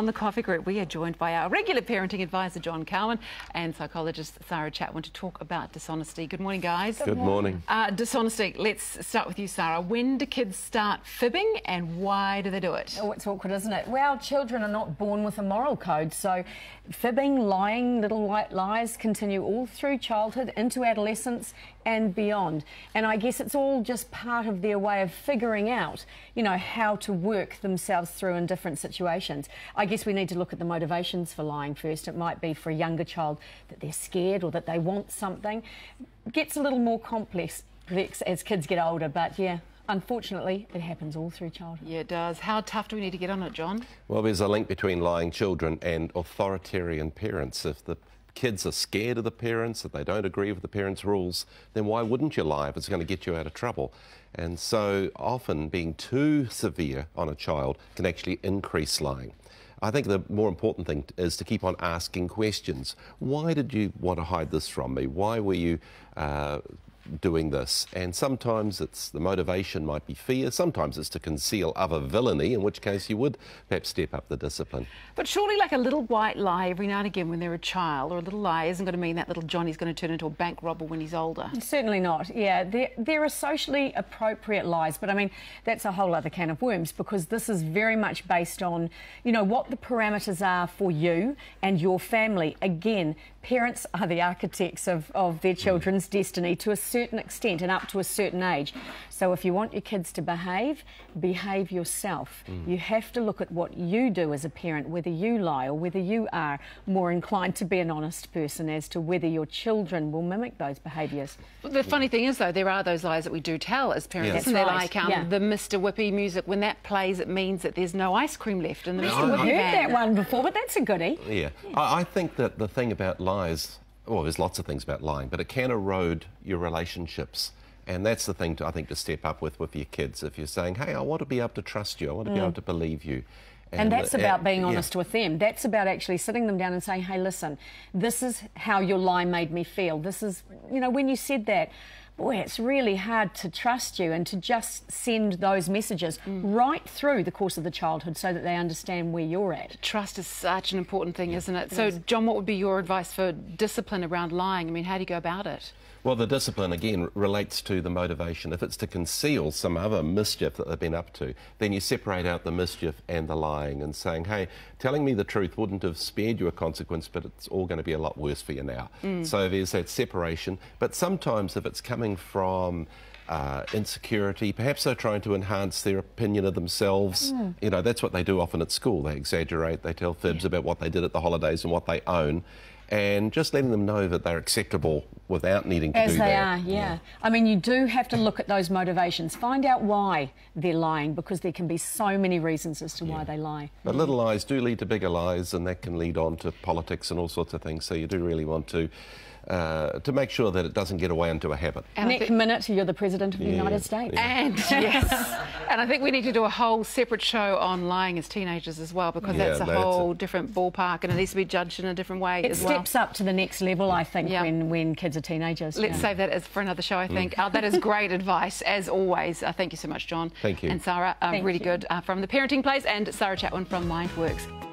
On the coffee group, we are joined by our regular parenting advisor, John Cowan, and psychologist Sarah Chatwin to talk about dishonesty. Good morning, guys. Good, morning. morning. Uh, dishonesty, let's start with you, Sarah. When do kids start fibbing and why do they do it? Oh, it's awkward, isn't it? Well, children are not born with a moral code, so fibbing, lying, little white lies continue all through childhood, into adolescence, and beyond. And I guess it's all just part of their way of figuring out, you know, how to work themselves through in different situations. I guess we need to look at the motivations for lying first. It might be for a younger child that they're scared or that they want something. It gets a little more complex as kids get older, but yeah, Unfortunately, it happens all through childhood. Yeah, it does. How tough do we need to get on it, John? Well, there's a link between lying children and authoritarian parents. If the kids are scared of the parents, if they don't agree with the parents' rules, then why wouldn't you lie if it's going to get you out of trouble? And so often being too severe on a child can actually increase lying. I think the more important thing is to keep on asking questions. Why did you want to hide this from me? Why were you uh, doing this. And sometimes it's the motivation might be fear, sometimes it's to conceal other villainy, in which case you would perhaps step up the discipline. But surely, like a little white lie every now and again when they're a child, or a little lie isn't going to mean that little Johnny's going to turn into a bank robber when he's older. Certainly not, yeah. There, are socially appropriate lies, but I mean, that's a whole other can of worms because this is very much based on, you know, what the parameters are for you and your family. Again, parents are the architects of, of their children's mm. destiny to a certain certain extent and up to a certain age. So if you want your kids to behave, behave yourself. Mm. You have to look at what you do as a parent, whether you lie or whether you are more inclined to be an honest person as to whether your children will mimic those behaviours. Well, the funny thing is, though, there are those lies that we do tell as parents. Yes. That's right. like um, yeah. the Mr Whippy music. When that plays, it means that there's no ice cream left in the no, Mr Whippy I've heard that one before, but that's a goodie. Yeah. yeah. I, I think that the thing about lies well, there's lots of things about lying, but it can erode your relationships. And that's the thing to, I think to step up with with your kids. If you're saying, "Hey, I want to be able to trust you. I want to mm. be able to believe you," And, and, that's about being honest yeah. with them. That's about actually sitting them down and saying, hey, listen, this is how your lie made me feel. This is, you know, when you said that, boy, it's really hard to trust you and to just send those messages mm. right through the course of the childhood so that they understand where you're at. Trust is such an important thing, isn't it? it so, is. John, what would be your advice for discipline around lying? I mean, how do you go about it? Well, the discipline, again, relates to the motivation. If it's to conceal some other mischief that they've been up to, then you separate out the mischief and the lying and saying, hey, telling me the truth wouldn't have spared you a consequence, but it's all going to be a lot worse for you now. Mm. So there's that separation. But sometimes if it's coming suffering from uh, insecurity. Perhaps they're trying to enhance their opinion of themselves. Mm. You know, that's what they do often at school. They exaggerate, they tell fibs yeah. about what they did at the holidays and what they own and just letting them know that they're acceptable without needing to As do they that. are, yeah. yeah. I mean, you do have to look at those motivations. Find out why they're lying, because there can be so many reasons as to yeah. why they lie. But little lies do lead to bigger lies, and that can lead on to politics and all sorts of things. So you do really want to uh, to make sure that it doesn't get away into a habit. Nick Minute, you're the President of the yeah, United States. Yeah. And yes, And I think we need to do a whole separate show on lying as teenagers as well, because yeah, that's a whole different ballpark and it needs to be judged in a different way it steps well. up to the next level, I think, yeah. when, when kids are teenagers. Let's yeah. save that as for another show, I think. Mm. Uh, that is great advice, as always. Uh, thank you so much, John. Thank you. And Sarah, uh, really you. good uh, from The Parenting Place, and Sarah Chatwin from MindWorks.